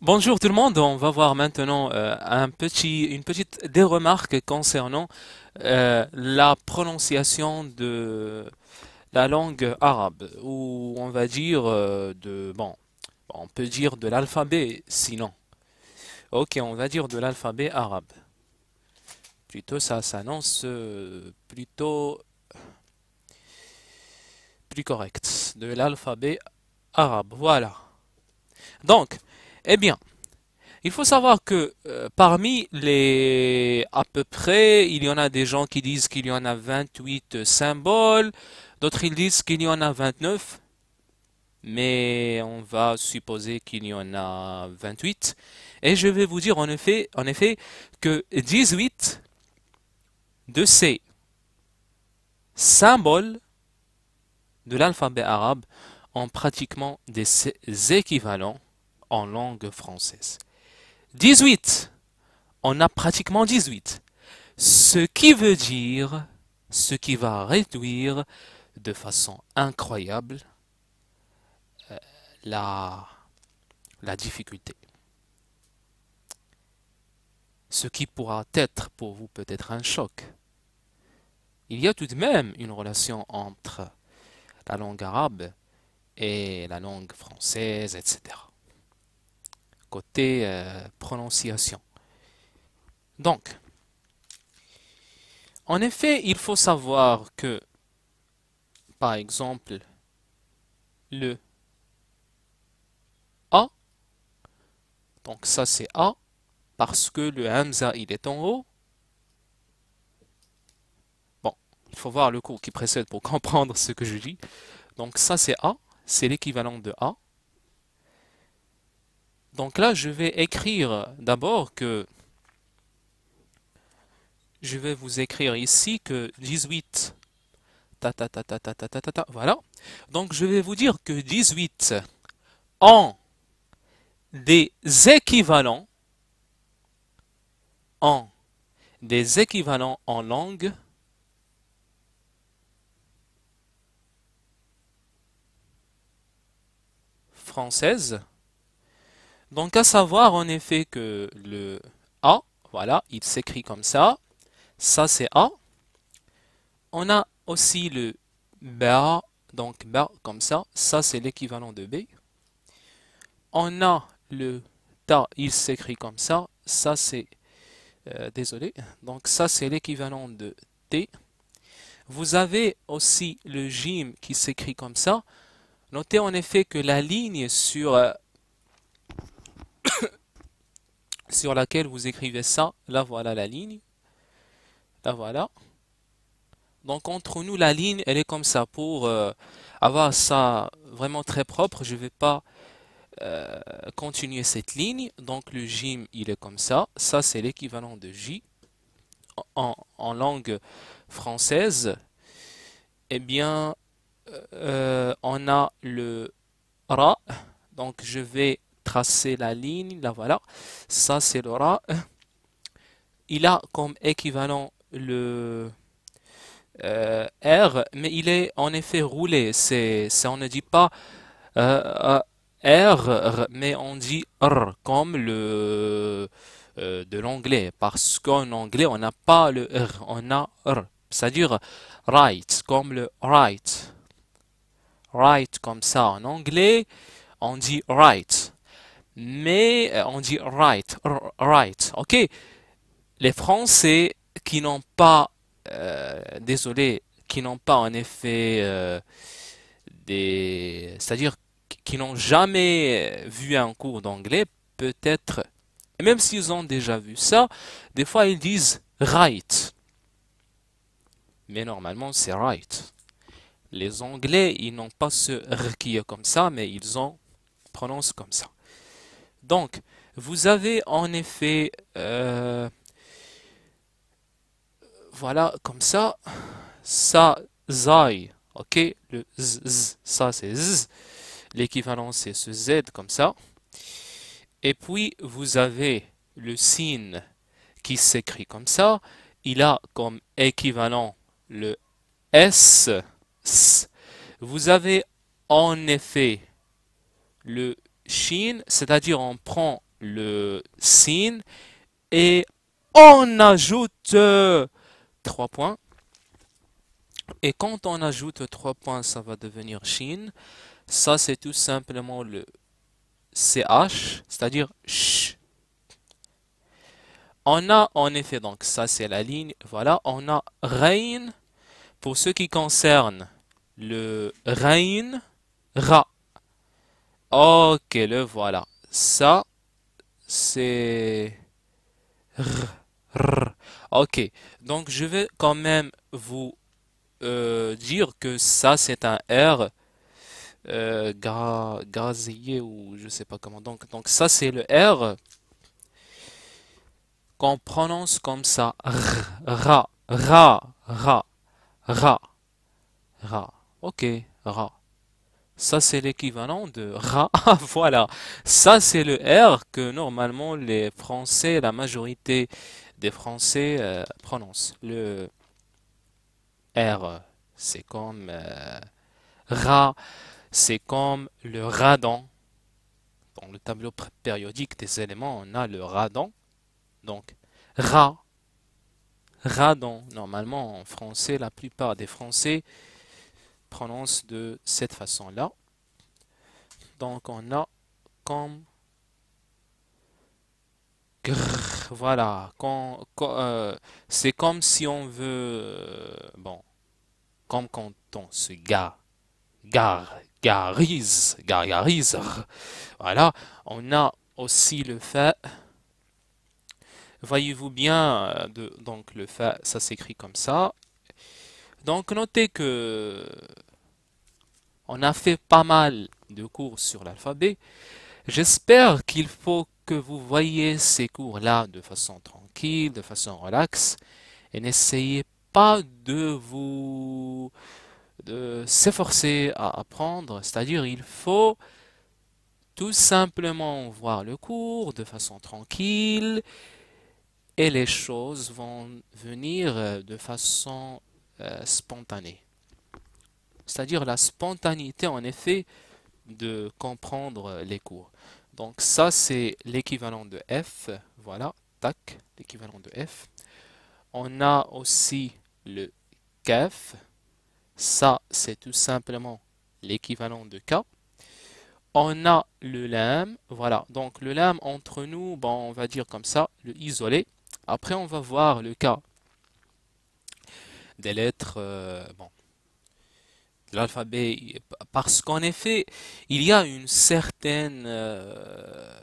Bonjour tout le monde, on va voir maintenant euh, un petit, une petite des remarques concernant euh, la prononciation de la langue arabe, ou on va dire euh, de, bon, on peut dire de l'alphabet sinon. Ok, on va dire de l'alphabet arabe. Plutôt ça s'annonce plutôt plus correct, de l'alphabet arabe, voilà. Donc, eh bien, il faut savoir que euh, parmi les à peu près, il y en a des gens qui disent qu'il y en a 28 symboles, d'autres ils disent qu'il y en a 29, mais on va supposer qu'il y en a 28. Et je vais vous dire en effet, en effet que 18 de ces symboles de l'alphabet arabe ont pratiquement des équivalents en langue française. 18. On a pratiquement 18. Ce qui veut dire, ce qui va réduire de façon incroyable euh, la, la difficulté. Ce qui pourra être pour vous peut-être un choc. Il y a tout de même une relation entre la langue arabe et la langue française, etc côté euh, prononciation. Donc, en effet, il faut savoir que, par exemple, le A, donc ça c'est A, parce que le Hamza il est en haut. Bon, il faut voir le cours qui précède pour comprendre ce que je dis. Donc ça c'est A, c'est l'équivalent de A. Donc là, je vais écrire d'abord que je vais vous écrire ici que 18 ta ta ta voilà. Donc je vais vous dire que 18 en des équivalents en des équivalents en langue française donc à savoir en effet que le A, voilà, il s'écrit comme ça. Ça c'est A. On a aussi le BA, donc BA comme ça. Ça c'est l'équivalent de B. On a le TA, il s'écrit comme ça. Ça c'est, euh, désolé, donc ça c'est l'équivalent de T. Vous avez aussi le jim qui s'écrit comme ça. Notez en effet que la ligne sur euh, sur laquelle vous écrivez ça. Là, voilà la ligne. Là, voilà. Donc, entre nous, la ligne, elle est comme ça. Pour euh, avoir ça vraiment très propre, je ne vais pas euh, continuer cette ligne. Donc, le gym, il est comme ça. Ça, c'est l'équivalent de J en, langue française. Eh bien, euh, on a le Ra. Donc, je vais tracer la ligne, là, voilà, ça c'est le rat. Il a comme équivalent le euh, R, mais il est en effet roulé. C'est, on ne dit pas euh, euh, R, mais on dit R, comme le de l'anglais, parce qu'en anglais on n'a pas le R, on a R, c'est-à-dire right, comme le right. Right comme ça en anglais, on dit right mais euh, on dit right, right, ok Les Français qui n'ont pas, euh, désolé, qui n'ont pas en effet euh, des... C'est-à-dire qui n'ont jamais vu un cours d'anglais, peut-être, même s'ils ont déjà vu ça, des fois ils disent right. Mais normalement c'est right. Les Anglais, ils n'ont pas ce r qui est comme ça, mais ils ont prononcent comme ça. Donc, vous avez en effet... Euh, voilà, comme ça. Ça, zai. Ok Le z, ça c'est z. L'équivalent c'est ce z comme ça. Et puis, vous avez le signe qui s'écrit comme ça. Il a comme équivalent le s. s. Vous avez en effet le shin, c'est-à-dire on prend le sin et on ajoute 3 euh, points. Et quand on ajoute 3 points, ça va devenir shin. Ça, c'est tout simplement le ch, c'est-à-dire SH. On a en effet, donc ça c'est la ligne, voilà, on a rein. Pour ce qui concerne le rein, ra, Ok, le voilà. Ça, c'est... Ok, donc je vais quand même vous euh, dire que ça, c'est un R euh, ou je sais pas comment. Donc, donc ça, c'est le R qu'on prononce comme ça. Ra, ra, ra, ra, ra. Ok, ra. Ça, c'est l'équivalent de ra. voilà. Ça, c'est le R que normalement les Français, la majorité des Français euh, prononcent. Le R, c'est comme euh, ra. C'est comme le radon. Dans le tableau périodique des éléments, on a le radon. Donc, ra. Radon. Normalement, en français, la plupart des Français prononce de cette façon-là. Donc on a comme grr voilà, euh, c'est comme si on veut euh, bon, comme quand on se gare, gar... garise, gargarise. Voilà, on a aussi le fait... Voyez-vous bien, euh, de, donc le fait... ça s'écrit comme ça. Donc notez que on a fait pas mal de cours sur l'alphabet. J'espère qu'il faut que vous voyez ces cours-là de façon tranquille, de façon relaxe, et n'essayez pas de vous de s'efforcer à apprendre, c'est-à-dire il faut tout simplement voir le cours de façon tranquille et les choses vont venir de façon euh, spontané, C'est-à-dire la spontanéité, en effet, de comprendre les cours. Donc ça, c'est l'équivalent de F. Voilà, tac, l'équivalent de F. On a aussi le KF. Ça, c'est tout simplement l'équivalent de K. On a le lame, voilà. Donc le lame entre nous, on va dire comme ça, le isolé. Après, on va voir le cas des lettres, euh, bon, de l'alphabet, parce qu'en effet, il y a une certaine euh,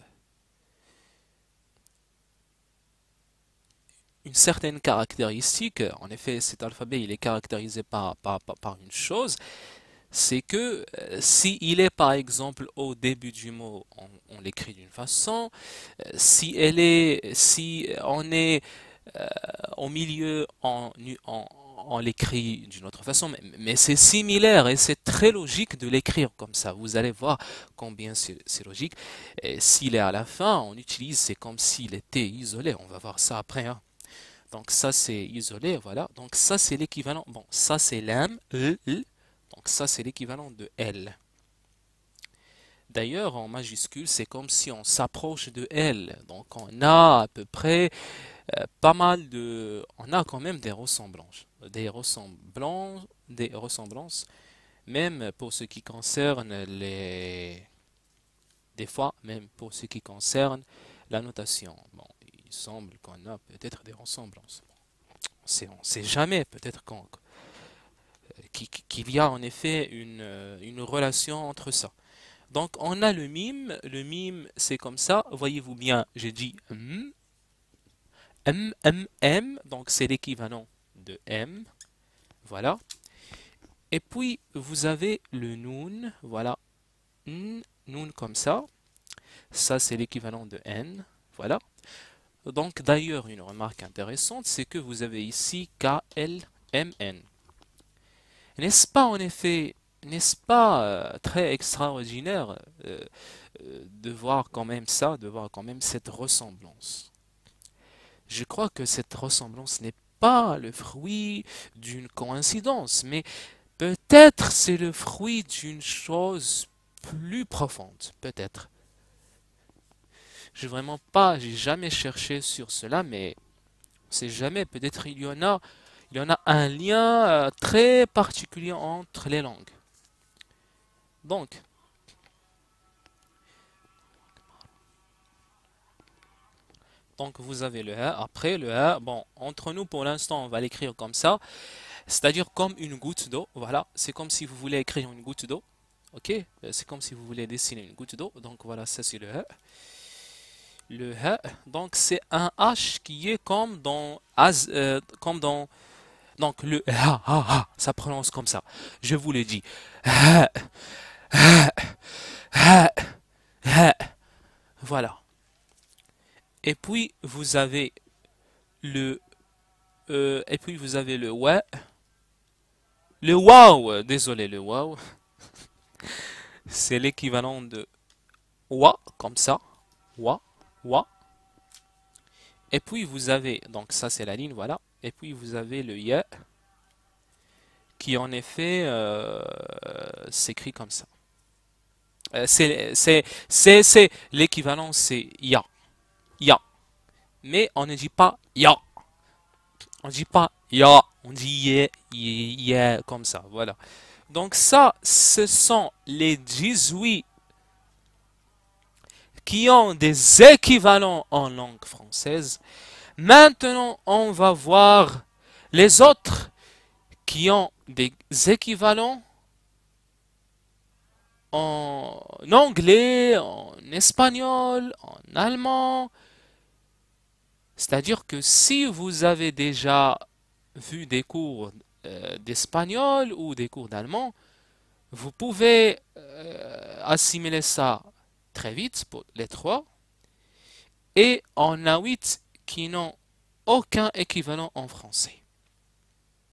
une certaine caractéristique, en effet cet alphabet il est caractérisé par, par une chose, c'est que euh, si il est par exemple au début du mot, on, l'écrit d'une façon, si elle est, si on est au milieu, en on, on l'écrit d'une autre façon, mais, c'est similaire et c'est très logique de l'écrire comme ça. Vous allez voir combien c'est logique. S'il est à la fin, on utilise, c'est comme s'il était isolé. On va voir ça après. Hein. Donc ça, c'est isolé, voilà. Donc ça, c'est l'équivalent. Bon, ça, c'est l'âme. Donc ça, c'est l'équivalent de L. D'ailleurs, en majuscule, c'est comme si on s'approche de L. Donc on a à peu près euh, pas mal de... On a quand même des ressemblances. Des ressemblances, des ressemblances même pour ce qui concerne les... Des fois, même pour ce qui concerne la notation. Bon, il semble qu'on a peut-être des ressemblances. C'est, on ne sait jamais, peut-être qu'on euh, qu'il y a en effet euh, une, relation entre ça. Donc on a le mime, le mime c'est comme ça, voyez-vous bien, j'ai dit M, M, M, donc c'est l'équivalent de M, voilà. Et puis, vous avez le Noun, voilà, N, Noun comme ça. Ça, c'est l'équivalent de N, voilà. Donc, d'ailleurs, une remarque intéressante, c'est que vous avez ici K, L, M, N. N'est-ce pas, en effet, n'est-ce pas euh, très extraordinaire euh, euh, de voir quand même ça, de voir quand même cette ressemblance je crois que cette ressemblance n'est pas le fruit d'une coïncidence, mais peut-être c'est le fruit d'une chose plus profonde, peut-être. Je vraiment pas, j'ai jamais cherché sur cela, mais on sait jamais, peut-être il y en a, il y en a un lien euh, très particulier entre les langues. Donc, Donc vous avez le ha. Après le ha, bon, entre nous pour l'instant, on va l'écrire comme ça. C'est-à-dire comme une goutte d'eau. Voilà, c'est comme si vous voulez écrire une goutte d'eau. Ok euh, C'est comme si vous voulez dessiner une goutte d'eau. Donc voilà, ça c'est le ha. Le ha. Donc c'est un h qui est comme dans as, euh, comme dans donc le ha ah, ah, ah, ça prononce comme ça. Je vous le dis. Voilà. Et puis vous avez le euh, et puis vous avez le ouais. Le wow, désolé le wow. C'est l'équivalent de wa comme ça, wa, wa. Et puis vous avez donc ça c'est la ligne voilà. Et puis vous avez le ya qui en effet euh, s'écrit comme ça. Euh, c'est l'équivalent c'est ya. Mais on ne dit pas ya. On dit pas ya. On dit yeah, yeah, comme ça. Voilà. Donc ça, ce sont les 18 qui ont des équivalents en langue française. Maintenant, on va voir les autres qui ont des équivalents en anglais, en espagnol, en allemand, c'est-à-dire que si vous avez déjà vu des cours euh, d'espagnol ou des cours d'allemand, vous pouvez euh, assimiler ça très vite pour les trois. Et en a huit qui n'ont aucun équivalent en français.